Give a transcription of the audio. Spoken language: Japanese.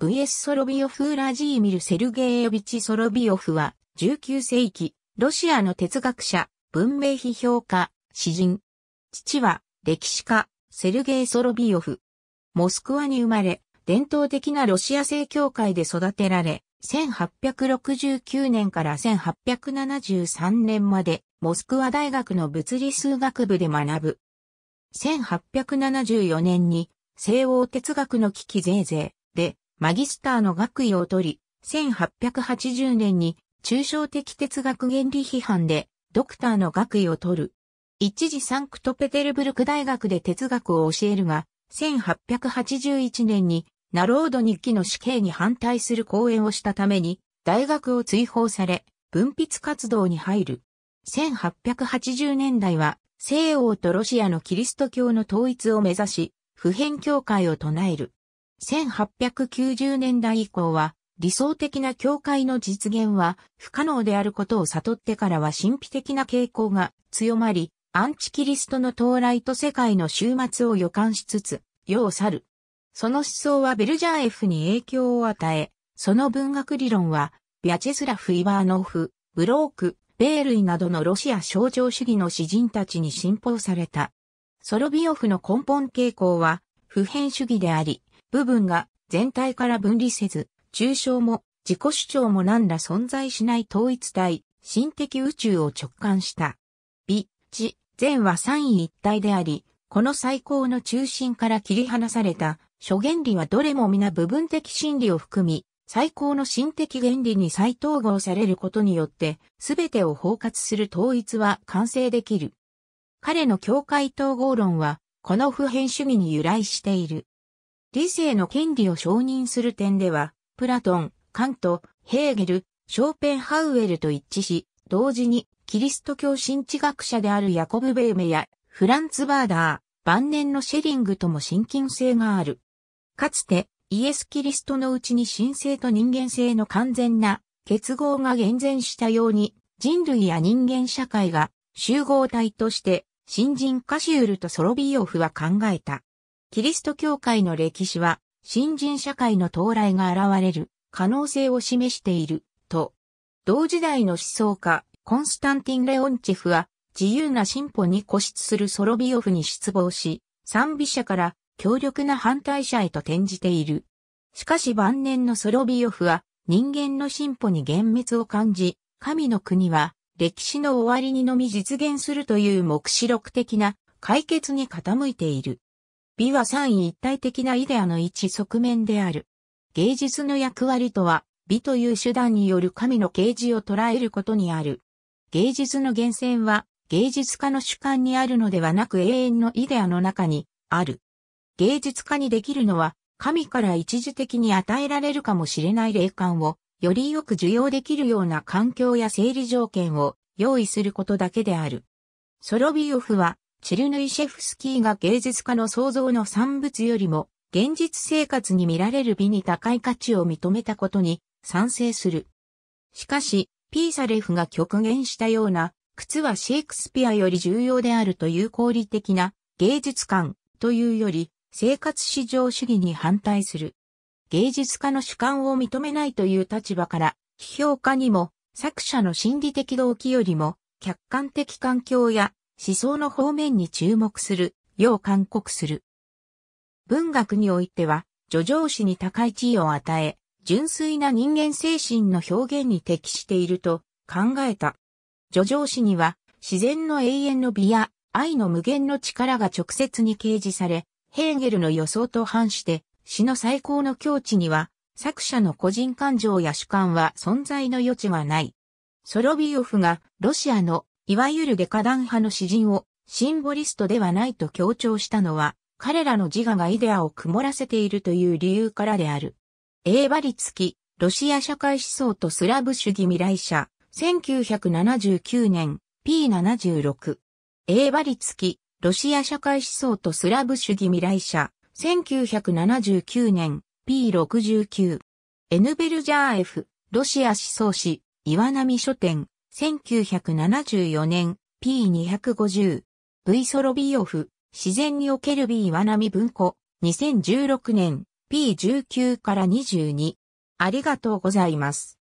VS ソロビオフ・ウラジーミル・セルゲイエビチ・ソロビオフは、19世紀、ロシアの哲学者、文明批評家、詩人。父は、歴史家、セルゲイ・ソロビオフ。モスクワに生まれ、伝統的なロシア正教会で育てられ、1869年から1873年まで、モスクワ大学の物理数学部で学ぶ。1874年に、西欧哲学の危機ゼーで、マギスターの学位を取り、1880年に抽象的哲学原理批判でドクターの学位を取る。一時サンクトペテルブルク大学で哲学を教えるが、1881年にナロード日記の死刑に反対する講演をしたために、大学を追放され、文筆活動に入る。1880年代は西欧とロシアのキリスト教の統一を目指し、普遍教会を唱える。1890年代以降は、理想的な教会の実現は不可能であることを悟ってからは神秘的な傾向が強まり、アンチキリストの到来と世界の終末を予感しつつ、世を去る。その思想はベルジャーエフに影響を与え、その文学理論は、ビャチェスラフ・イバーノフ、ブローク、ベールイなどのロシア象徴主義の詩人たちに信奉された。ソロビオフの根本傾向は、普遍主義であり、部分が全体から分離せず、抽象も自己主張も何ら存在しない統一体、心的宇宙を直感した。美、知、善は三位一体であり、この最高の中心から切り離された諸原理はどれも皆部分的真理を含み、最高の心的原理に再統合されることによって、すべてを包括する統一は完成できる。彼の境界統合論は、この普遍主義に由来している。理性の権利を承認する点では、プラトン、カント、ヘーゲル、ショーペンハウエルと一致し、同時にキリスト教神知学者であるヤコブ・ベーメやフランツ・バーダー、晩年のシェリングとも親近性がある。かつてイエス・キリストのうちに神性と人間性の完全な結合が厳然したように、人類や人間社会が集合体として、新人カシウルとソロビーオフは考えた。キリスト教会の歴史は、新人社会の到来が現れる可能性を示している、と。同時代の思想家、コンスタンティン・レオンチェフは、自由な進歩に固執するソロビオフに失望し、賛美者から強力な反対者へと転じている。しかし晩年のソロビオフは、人間の進歩に幻滅を感じ、神の国は、歴史の終わりにのみ実現するという目視録的な解決に傾いている。美は三位一体的なイデアの一側面である。芸術の役割とは、美という手段による神の啓示を捉えることにある。芸術の源泉は、芸術家の主観にあるのではなく永遠のイデアの中にある。芸術家にできるのは、神から一時的に与えられるかもしれない霊感を、よりよく受容できるような環境や整理条件を用意することだけである。ソロビオフは、チェルヌイシェフスキーが芸術家の創造の産物よりも、現実生活に見られる美に高い価値を認めたことに賛成する。しかし、ピーサレフが極限したような、靴はシェイクスピアより重要であるという合理的な芸術観というより生活至上主義に反対する。芸術家の主観を認めないという立場から、批評家にも作者の心理的動機よりも客観的環境や思想の方面に注目する、よう勧告する。文学においては、叙情詩に高い地位を与え、純粋な人間精神の表現に適していると考えた。叙情詩には、自然の永遠の美や愛の無限の力が直接に掲示され、ヘーゲルの予想と反して、詩の最高の境地には、作者の個人感情や主観は存在の余地はない。ソロビオフがロシアのいわゆるデカダン派の詩人をシンボリストではないと強調したのは、彼らの自我がイデアを曇らせているという理由からである。エーバリツキ、ロシア社会思想とスラブ主義未来者、1979年、P76。エーバリツキ、ロシア社会思想とスラブ主義未来者、1979年、P69。エヌベルジャーエフ、ロシア思想史、岩波書店、1974年 P250 V ソロビオフ自然における B なみ文庫2016年 P19 から22ありがとうございます。